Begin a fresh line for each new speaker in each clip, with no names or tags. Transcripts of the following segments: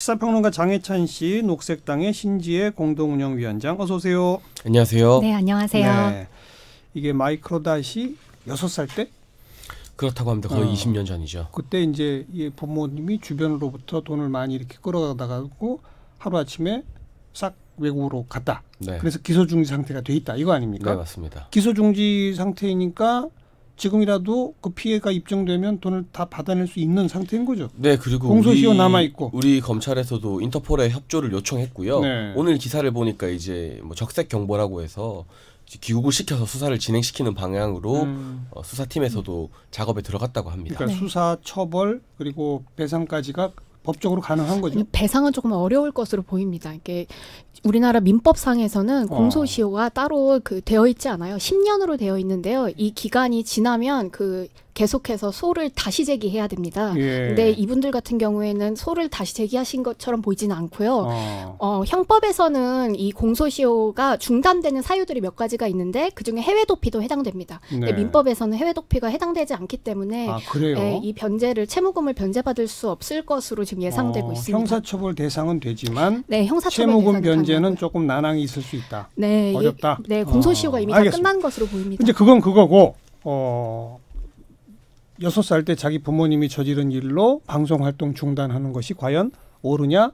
시사평론가 장혜찬 씨, 녹색당의 신지혜 공동운영위원장 어서 오세요.
안녕하세요. 네, 안녕하세요.
네.
이게 마이크로닷이 여섯 살 때?
그렇다고 합니다. 거의 어. 20년 전이죠.
그때 이제 이 부모님이 주변으로부터 돈을 많이 이렇게 끌어다가고 하루 아침에 싹 외국으로 갔다. 네. 그래서 기소중지 상태가
돼 있다. 이거 아닙니까? 네, 맞습니다.
기소중지 상태이니까 지금이라도 그 피해가 입증되면 돈을 다 받아낼 수 있는 상태인 거죠. 네, 그리고 공소시효 남아 있고
우리 검찰에서도 인터폴에 협조를 요청했고요. 네. 오늘 기사를 보니까 이제 뭐 적색 경보라고 해서 기국을 시켜서 수사를 진행시키는 방향으로 음. 어, 수사팀에서도 작업에 들어갔다고 합니다. 그러니까
네. 수사, 처벌 그리고 배상까지가 법적으로 가능한 거죠.
배상은 조금 어려울 것으로 보입니다. 이게 우리나라 민법상에서는 어. 공소시효가 따로 그 되어 있지 않아요. 10년으로 되어 있는데요. 이 기간이 지나면 그 계속해서 소를 다시 제기해야 됩니다. 예. 근데 이분들 같은 경우에는 소를 다시 제기하신 것처럼 보이지는 않고요. 어. 어, 형법에서는 이 공소시효가 중단되는 사유들이 몇 가지가 있는데 그중에 해외 도피도 해당됩니다. 네. 민법에서는 해외 도피가 해당되지 않기 때문에 아, 예, 이 변제를 채무금을 변제받을 수 없을 것으로 지금 예상되고 어, 있습니다. 형사처벌
대상은 되지만 네, 형사처벌 채무금 변제는 조금 난항이 있을 수 있다. 네, 어렵다. 예, 네, 공소시효가 어, 이미 다 끝난
것으로 보입니다. 이제
그건 그거고 어, 여섯 살 때 자기 부모님이 저지른 일로 방송 활동 중단하는 것이 과연 옳으냐?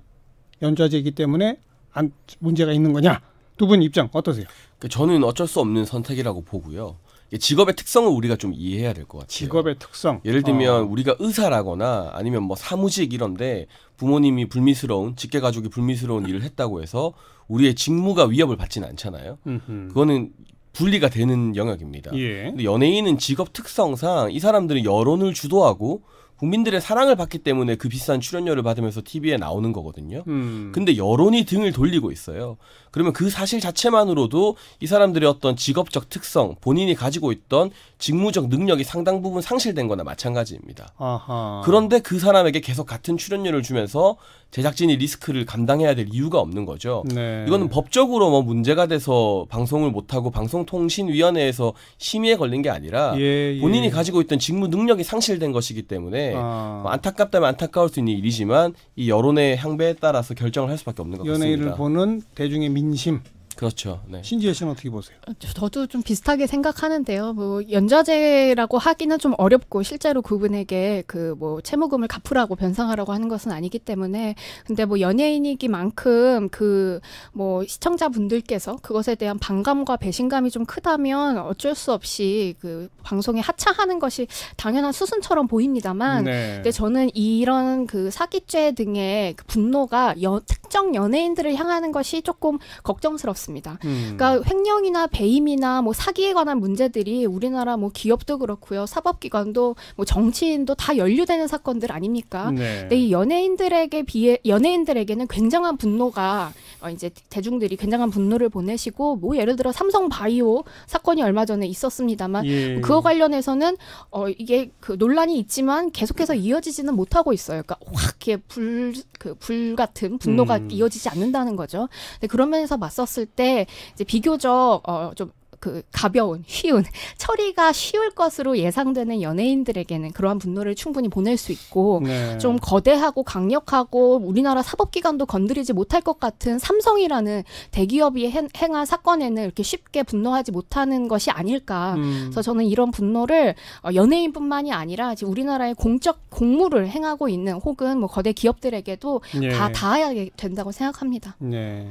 연좌제이기 때문에 안, 문제가 있는 거냐? 두 분 입장 어떠세요?
그 저는 어쩔 수 없는 선택이라고 보고요. 직업의 특성을 우리가 좀 이해해야 될 것 같아요. 직업의 특성. 예를 들면 어. 우리가 의사라거나 아니면 뭐 사무직 이런데 부모님이 불미스러운 직계 가족이 불미스러운 일을 했다고 해서 우리의 직무가 위협을 받지는 않잖아요. 음흠. 그거는 분리가 되는 영역입니다. 예. 근데 연예인은 직업 특성상 이 사람들은 여론을 주도하고 국민들의 사랑을 받기 때문에 그 비싼 출연료를 받으면서 TV에 나오는 거거든요. 음. 근데 여론이 등을 돌리고 있어요. 그러면 그 사실 자체만으로도 이 사람들의 어떤 직업적 특성, 본인이 가지고 있던 직무적 능력이 상당 부분 상실된 거나 마찬가지입니다.
아하.
그런데 그 사람에게 계속 같은 출연료를 주면서 제작진이 리스크를 감당해야 될 이유가 없는 거죠. 네. 이거는 법적으로 뭐 문제가 돼서 방송을 못하고 방송통신위원회에서 심의에 걸린 게 아니라 예, 예. 본인이 가지고 있던 직무 능력이 상실된 것이기 때문에 때 어. 뭐 안타깝다면 안타까울 수 있는 일이지만 이 여론의 향배에 따라서 결정을 할 수밖에 없는 것 같습니다. 연예인을
보는 대중의 민심. 그렇죠. 네. 신지혜 씨는 어떻게 보세요?
어, 저도 좀 비슷하게 생각하는데요. 뭐 연좌제라고 하기는 좀 어렵고 실제로 그분에게 그뭐 채무금을 갚으라고 변상하라고 하는 것은 아니기 때문에 근데 뭐 연예인이기만큼 그 뭐 시청자분들께서 그것에 대한 반감과 배신감이 좀 크다면 어쩔 수 없이 그 방송에 하차하는 것이 당연한 수순처럼 보입니다만 네. 근데 저는 이런 그 사기죄 등의 그 분노가 여, 특정 연예인들을 향하는 것이 조금 걱정스럽습니다. 있습니다. 음. 그러니까 횡령이나 배임이나 뭐 사기에 관한 문제들이 우리나라 뭐 기업도 그렇고요, 사법기관도 뭐 정치인도 다 연루되는 사건들 아닙니까? 네. 근데 이 연예인들에게 비해 연예인들에게는 굉장한 분노가 어, 이제 대중들이 굉장한 분노를 보내시고 뭐 예를 들어 삼성바이오 사건이 얼마 전에 있었습니다만 예. 그거 관련해서는 어 이게 그 논란이 있지만 계속해서 이어지지는 못하고 있어요. 그러니까 확 이렇게 불 그불 그 같은 분노가 음. 이어지지 않는다는 거죠. 근데 그런 면에서 맞섰을 그때 이제 비교적 어좀 그 가벼운, 쉬운, 처리가 쉬울 것으로 예상되는 연예인들에게는 그러한 분노를 충분히 보낼 수 있고 네. 좀 거대하고 강력하고 우리나라 사법기관도 건드리지 못할 것 같은 삼성이라는 대기업이 행한 사건에는 이렇게 쉽게 분노하지 못하는 것이 아닐까. 음. 그래서 저는 이런 분노를 어, 연예인뿐만이 아니라 지금 우리나라의 공적 공무를 행하고 있는 혹은 뭐 거대 기업들에게도 네. 다 닿아야 된다고 생각합니다.
네.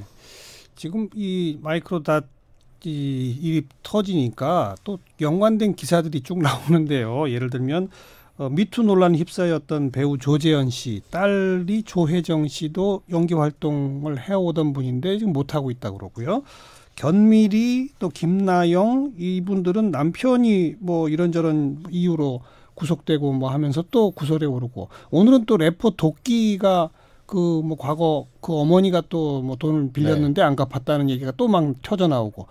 지금 이 마이크로닷 이 일이 터지니까 또 연관된 기사들이 쭉 나오는데요. 예를 들면 어, 미투 논란 휩싸였던 배우 조재현 씨 딸이 조혜정 씨도 연기 활동을 해오던 분인데 지금 못 하고 있다 그러고요. 견미리 또 김나영 이분들은 남편이 뭐 이런저런 이유로 구속되고 뭐 하면서 또 구설에 오르고 오늘은 또 래퍼 도끼가 그뭐 과거 그 어머니가 또 뭐 돈을 빌렸는데 네. 안 갚았다는 얘기가 또 막 터져 나오고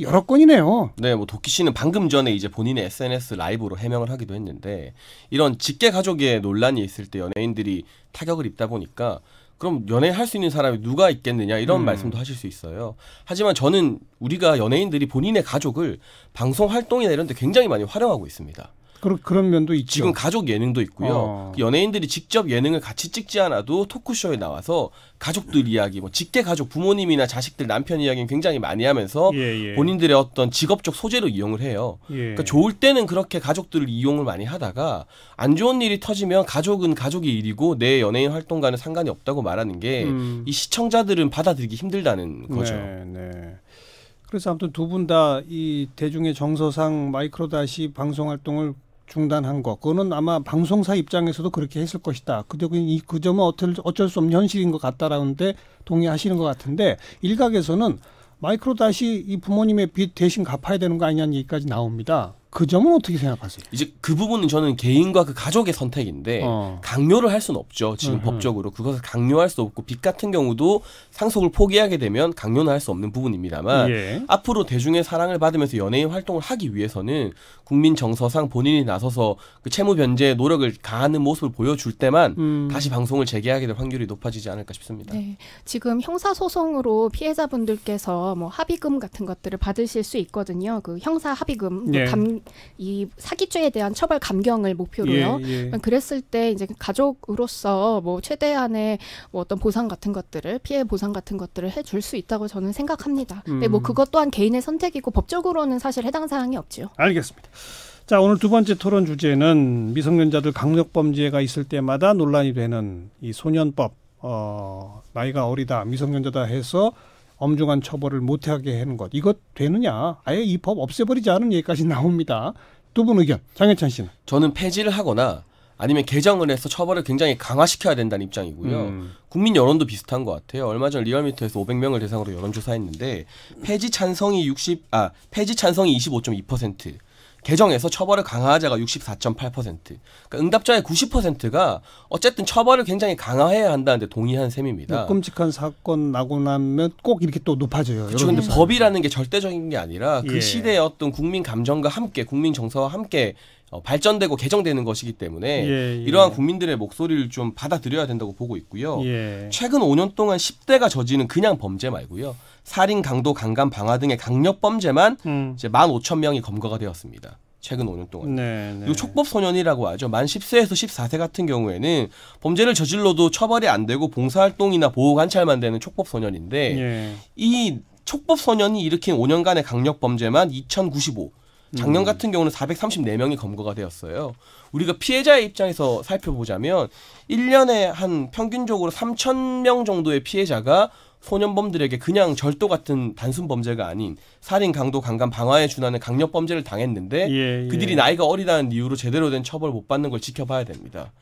여러 건이네요.
네, 뭐 도끼 씨는 방금 전에 이제 본인의 SNS 라이브로 해명을 하기도 했는데 이런 직계 가족의 논란이 있을 때 연예인들이 타격을 입다 보니까 그럼 연애할 수 있는 사람이 누가 있겠느냐 이런 음. 말씀도 하실 수 있어요. 하지만 저는 우리가 연예인들이 본인의 가족을 방송 활동이나 이런 데 굉장히 많이 활용하고 있습니다.
그런 그런 면도 있죠.
지금 가족 예능도 있고요. 어. 그 연예인들이 직접 예능을 같이 찍지 않아도 토크쇼에 나와서 가족들 이야기, 뭐 직계 가족 부모님이나 자식들 남편 이야기는 굉장히 많이 하면서 예, 예. 본인들의 어떤 직업적 소재로 이용을 해요. 예. 그러니까 좋을 때는 그렇게 가족들을 이용을 많이 하다가 안 좋은 일이 터지면 가족은 가족의 일이고 내 연예인 활동과는 상관이 없다고 말하는 게이 음. 시청자들은 받아들이기 힘들다는 거죠. 네, 네. 그래서 아무튼 두
분 다 이 대중의 정서상 마이크로다시 방송 활동을 중단한 것. 그거는 아마 방송사 입장에서도 그렇게 했을 것이다. 이, 그 점은 어쩔, 어쩔 수 없는 현실인 것 같다라는데 동의하시는 것 같은데 일각에서는 마이크로 다시 이 부모님의 빚 대신 갚아야 되는 거 아니냐는 얘기까지 나옵니다. 그 점은 어떻게 생각하세요?
이제 그 부분은 저는 개인과 그 가족의 선택인데 어. 강요를 할 수는 없죠. 지금 으흠. 음, 음. 법적으로 그것을 강요할 수 없고 빚 같은 경우도 상속을 포기하게 되면 강요는 할 수 없는 부분입니다만 예. 앞으로 대중의 사랑을 받으면서 연예인 활동을 하기 위해서는 국민 정서상 본인이 나서서 그 채무 변제 노력을 가하는 모습을 보여줄 때만 음. 다시 방송을 재개하게 될 확률이 높아지지 않을까
싶습니다. 네. 지금 형사 소송으로 피해자분들께서 뭐 합의금 같은 것들을 받으실 수 있거든요. 그 형사 합의금 그 예. 감, 이 사기죄에 대한 처벌 감경을 목표로요. 예, 예. 그랬을 때 이제 가족으로서 뭐 최대한의 뭐 어떤 보상 같은 것들을 피해 보상 같은 것들을 해줄 수 있다고 저는 생각합니다. 음. 근데 뭐 음. 그것 또한 개인의 선택이고 법적으로는 사실 해당 사항이 없지요.
알겠습니다. 자, 오늘 두 번째 토론 주제는 미성년자들 강력 범죄가 있을 때마다 논란이 되는 이 소년법 어, 나이가 어리다, 미성년자다 해서 엄중한 처벌을 못하게 하는 것 이것 되느냐
아예 이 법 없애버리자는 얘기까지 나옵니다. 두 분 의견 장현찬 씨는 저는 폐지를 하거나 아니면 개정을 해서 처벌을 굉장히 강화시켜야 된다는 입장이고요. 음. 국민 여론도 비슷한 것 같아요. 얼마 전 리얼미터에서 500명을 대상으로 여론조사했는데 폐지 찬성이 60, 아 폐지 찬성이 25.2%, 개정에서 처벌을 강화하자가 64.8%. 그러니까 응답자의 90%가 어쨌든 처벌을 굉장히 강화해야 한다는데 동의한 셈입니다. 뭐
끔찍한 사건 나고 나면 꼭 이렇게 또 높아져요. 그렇죠. 근데
법이라는 게 절대적인 게 아니라 그 예. 시대의 어떤 국민 감정과 함께 국민 정서와 함께 어, 발전되고 개정되는 것이기 때문에 예, 예. 이러한 국민들의 목소리를 좀 받아들여야 된다고 보고 있고요. 예. 최근 5년 동안 10대가 저지는 그냥 범죄 말고요. 살인, 강도, 강간, 방화 등의 강력 범죄만 음. 이제 만 오천 명이 검거가 되었습니다. 최근 5년 동안. 네, 네. 그리고 촉법 소년이라고 하죠. 만 10세에서 14세 같은 경우에는 범죄를 저질러도 처벌이 안 되고 봉사활동이나 보호 관찰만 되는 촉법 소년인데 예. 이 촉법 소년이 일으킨 5년간의 강력 범죄만 2,095. 작년 음. 같은 경우는 434명이 검거가 되었어요. 우리가 피해자의 입장에서 살펴보자면 1년에 한 평균적으로 3,000명 정도의 피해자가 소년범들에게 그냥 절도 같은 단순 범죄가 아닌 살인, 강도, 강간, 방화에 준하는 강력 범죄를 당했는데 예, 예. 그들이 나이가 어리다는 이유로 제대로 된 처벌 못 받는 걸 지켜봐야 됩니다.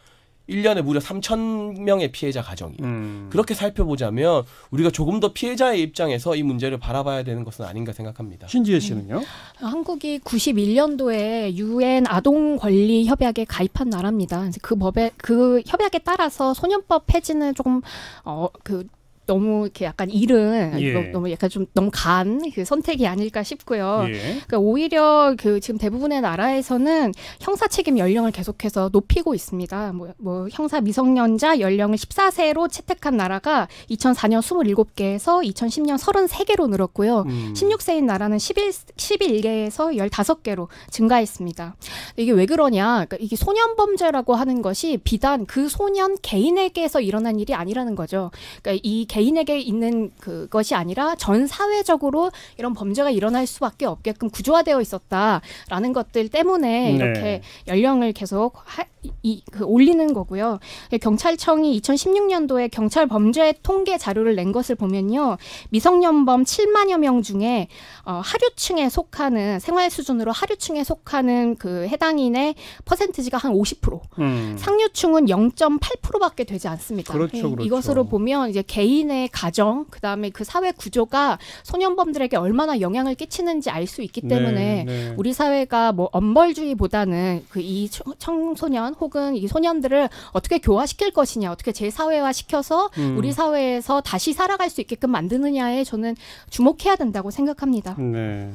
1년에 무려 3천 명의 피해자 가정이 음. 그렇게 살펴보자면 우리가 조금 더 피해자의 입장에서 이 문제를 바라봐야 되는 것은 아닌가 생각합니다. 신지혜
씨는요? 음. 한국이 91년도에 유엔 아동 권리 협약에 가입한 나라입니다. 그 법에 그 협약에 따라서 소년법 폐지는 조금 어그 너무 이렇게 약간 일은 예. 너무 약간 좀 너무 간 그 선택이 아닐까 싶고요. 예. 그러니까 오히려 그 지금 대부분의 나라에서는 형사 책임 연령을 계속해서 높이고 있습니다. 뭐, 뭐 형사 미성년자 연령을 14세로 채택한 나라가 2004년 27개에서 2010년 33개로 늘었고요. 음. 16세인 나라는 11 11개에서 15개로 증가했습니다. 이게 왜 그러냐? 그러니까 이게 소년 범죄라고 하는 것이 비단 그 소년 개인에게서 일어난 일이 아니라는 거죠. 그러니까 이 개인에게 있는 그것이 아니라 전 사회적으로 이런 범죄가 일어날 수밖에 없게끔 구조화되어 있었다라는 것들 때문에 네. 이렇게 네. 연령을 계속 하, 이, 그 올리는 거고요. 예, 경찰청이 2016년도에 경찰 범죄 통계 자료를 낸 것을 보면요. 미성년범 7만여 명 중에 어, 하류층에 속하는 생활 수준으로 하류층에 속하는 그 해당인의 퍼센티지가한 50%. 음. 상류층은 0.8%밖에 되지 않습니다. 그렇죠, 예, 그렇죠. 이것으로 보면 이제 개인의 가정 그다음에 그 사회 구조가 소년범들에게 얼마나 영향을 끼치는지 알 수 있기 네, 때문에 네, 네. 우리 사회가 뭐 엄벌주의보다는 그 이 청소년 혹은 이 소년들을 어떻게 교화시킬 것이냐, 어떻게 재사회화 시켜서 음. 우리 사회에서 다시 살아갈 수 있게끔 만드느냐에 저는 주목해야 된다고 생각합니다.
네.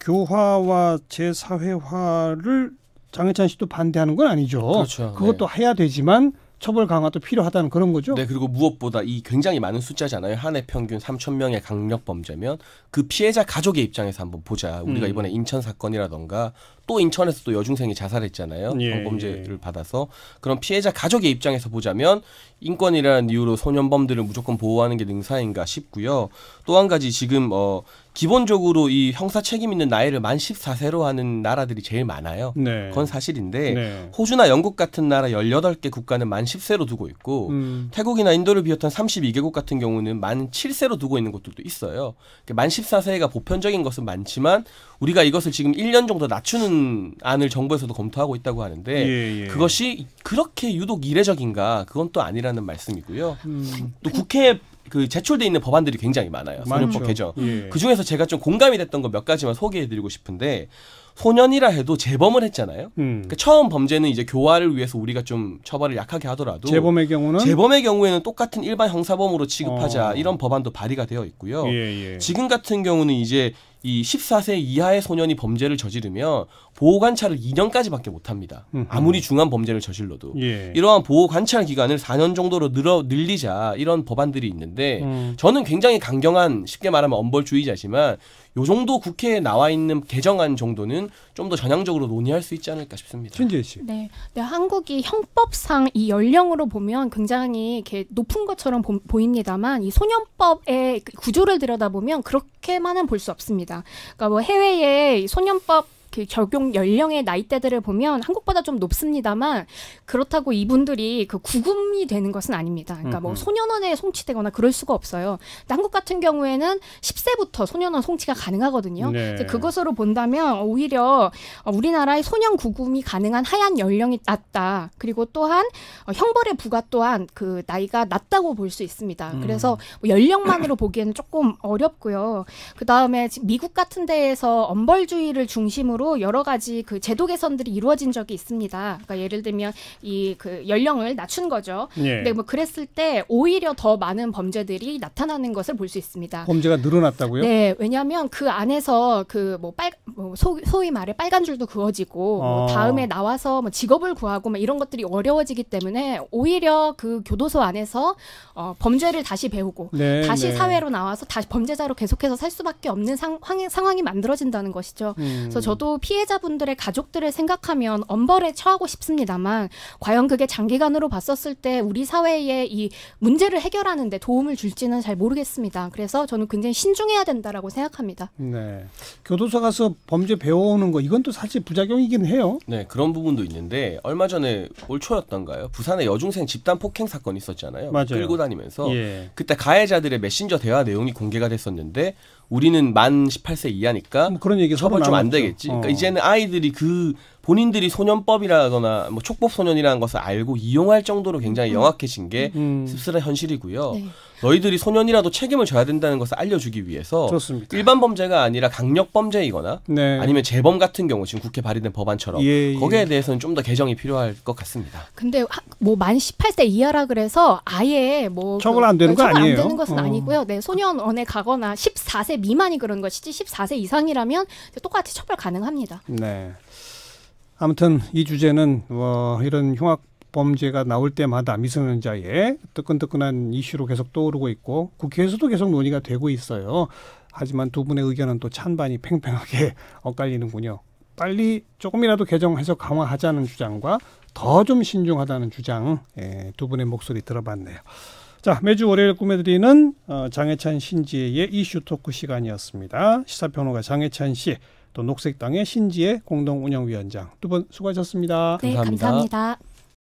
교화와 재사회화를 장혜찬 씨도 반대하는 건 아니죠. 그렇죠.
그것도 네. 해야 되지만 처벌 강화도 필요하다는 그런 거죠. 네, 그리고 무엇보다 이 굉장히 많은 숫자잖아요. 한 해 평균 3천 명의 강력 범죄면 그 피해자 가족의 입장에서 한번 보자. 우리가 음. 이번에 인천 사건이라던가 또 인천에서 또 여중생이 자살했잖아요. 예, 범죄를 예. 받아서 그런 피해자 가족의 입장에서 보자면 인권이라는 이유로 소년범들을 무조건 보호하는 게 능사인가 싶고요. 또 한 가지 지금 어 기본적으로 이 형사 책임 있는 나이를 만 14세로 하는 나라들이 제일 많아요. 네. 그건 사실인데 네. 호주나 영국 같은 나라 18개 국가는 만 10세로 두고 있고 음. 태국이나 인도를 비롯한 32개국 같은 경우는 만 7세로 두고 있는 곳들도 있어요. 그러니까 만 14세가 보편적인 것은 많지만 우리가 이것을 지금 1년 정도 낮추는 안을 정부에서도 검토하고 있다고 하는데 예, 예. 그것이 그렇게 유독 이례적인가 그건 또아니라 하는 말씀이고요. 음. 또 국회 에그 제출돼 있는 법안들이 굉장히 많아요. 소년법 개정. 예. 그 중에서 제가 좀 공감이 됐던 거 몇 가지만 소개해드리고 싶은데 소년이라 해도 재범을 했잖아요. 음. 그러니까 처음 범죄는 이제 교화를 위해서 우리가 좀 처벌을 약하게 하더라도 재범의
경우는 재범의
경우에는 똑같은 일반 형사범으로 취급하자 어. 이런 법안도 발의가 되어 있고요. 예, 예. 지금 같은 경우는 이제 이 14세 이하의 소년이 범죄를 저지르면 보호 관찰을 2년까지밖에 못 합니다. 음. 아무리 중한 범죄를 저질러도 예. 이러한 보호 관찰 기간을 4년 정도로 늘어 늘리자 이런 법안들이 있는데 음. 저는 굉장히 강경한 쉽게 말하면 엄벌주의자지만 요 정도 국회에 나와 있는 개정안 정도는 좀 더 전향적으로 논의할 수 있지 않을까 싶습니다. 신재 씨.
네. 네, 한국이 형법상 이 연령으로 보면 굉장히 이렇게 높은 것처럼 보, 입니다만이 소년법의 구조를 들여다보면 그렇게만은 볼 수 없습니다. 그러니까 뭐 해외의 소년법 그 적용 연령의 나이대들을 보면 한국보다 좀 높습니다만 그렇다고 이분들이 그 구금이 되는 것은 아닙니다. 그러니까 뭐 음, 음. 소년원에 송치되거나 그럴 수가 없어요. 한국 같은 경우에는 10세부터 소년원 송치가 가능하거든요. 네. 이제 그것으로 본다면 오히려 우리나라의 소년 구금이 가능한 하얀 연령이 낮다. 그리고 또한 어, 형벌의 부과 또한 그 나이가 낮다고 볼 수 있습니다. 음. 그래서 뭐 연령만으로 보기에는 조금 어렵고요. 그 다음에 미국 같은 데에서 엄벌주의를 중심으로 방식으로 여러 가지 그 제도 개선들이 이루어진 적이 있습니다. 그러니까 예를 들면 이 그 연령을 낮춘 거죠. 예. 근데 뭐 그랬을 때 오히려 더 많은 범죄들이 나타나는 것을 볼 수 있습니다.
범죄가 늘어났다고요? 네,
왜냐하면 그 안에서 그 뭐빨 뭐, 뭐 소위 말해 빨간 줄도 그어지고 뭐 아. 뭐 다음에 나와서 뭐 직업을 구하고 막 이런 것들이 어려워지기 때문에 오히려 그 교도소 안에서 어, 범죄를 다시 배우고 네, 다시 네. 사회로 나와서 다시 범죄자로 계속해서 살 수밖에 없는 상, 황, 상황이 만들어진다는 것이죠. 음. 그래서 저도 피해자분들의 가족들을 생각하면 엄벌에 처하고 싶습니다만 과연 그게 장기간으로 봤었을 때 우리 사회에 이 문제를 해결하는 데 도움을 줄지는 잘 모르겠습니다. 그래서 저는 굉장히 신중해야 된다라고 생각합니다.
네. 교도소 가서 범죄 배워오는 거 이건 또 사실 부작용이긴 해요.
네, 그런 부분도 있는데 얼마 전에 올 초였던가요? 부산에 여중생 집단 폭행 사건 있었잖아요. 맞아요. 끌고 다니면서 예. 그때 가해자들의 메신저 대화 내용이 공개가 됐었는데 우리는 만 18세 이하니까 뭐 그런 얘기 처벌 좀안 되겠지. 그러니까 어. 그러니까 이제는 아이들이 그 본인들이 소년법이라거나 뭐 촉법 소년이라는 것을 알고 이용할 정도로 굉장히 음. 영악해진 게 음. 씁쓸한 현실이고요. 네. 너희들이 소년이라도 책임을 져야 된다는 것을 알려주기 위해서 좋습니다. 일반 범죄가 아니라 강력 범죄이거나 네. 아니면 재범 같은 경우 지금 국회 발의된 법안처럼 예, 예. 거기에 예. 대해서는 좀 더 개정이 필요할 것
같습니다. 근데 뭐만 18세 이하라 그래서 아예 뭐 그 처벌 안 되는 거 아니에요? 안 되는 것은 어. 아니고요. 네, 소년원에 가거나 14세 미만이 그런 것이지 14세 이상이라면 똑같이 처벌 가능합니다.
네. 아무튼 이 주제는 뭐 이런 흉악 범죄가 나올 때마다 미성년자의 뜨끈뜨끈한 이슈로 계속 떠오르고 있고 국회에서도 계속 논의가 되고 있어요. 하지만 두 분의 의견은 또 찬반이 팽팽하게 엇갈리는군요. 빨리 조금이라도 개정해서 강화하자는 주장과 더 좀 신중하다는 주장 예, 두 분의 목소리 들어봤네요. 자 매주 월요일 꿈에 드리는 어, 장혜찬 신지혜의 이슈 토크 시간이었습니다. 시사평론가 장혜찬 씨. 또 녹색당의 신지혜 공동운영위원장 두 분 수고하셨습니다. 네, 감사합니다.
감사합니다.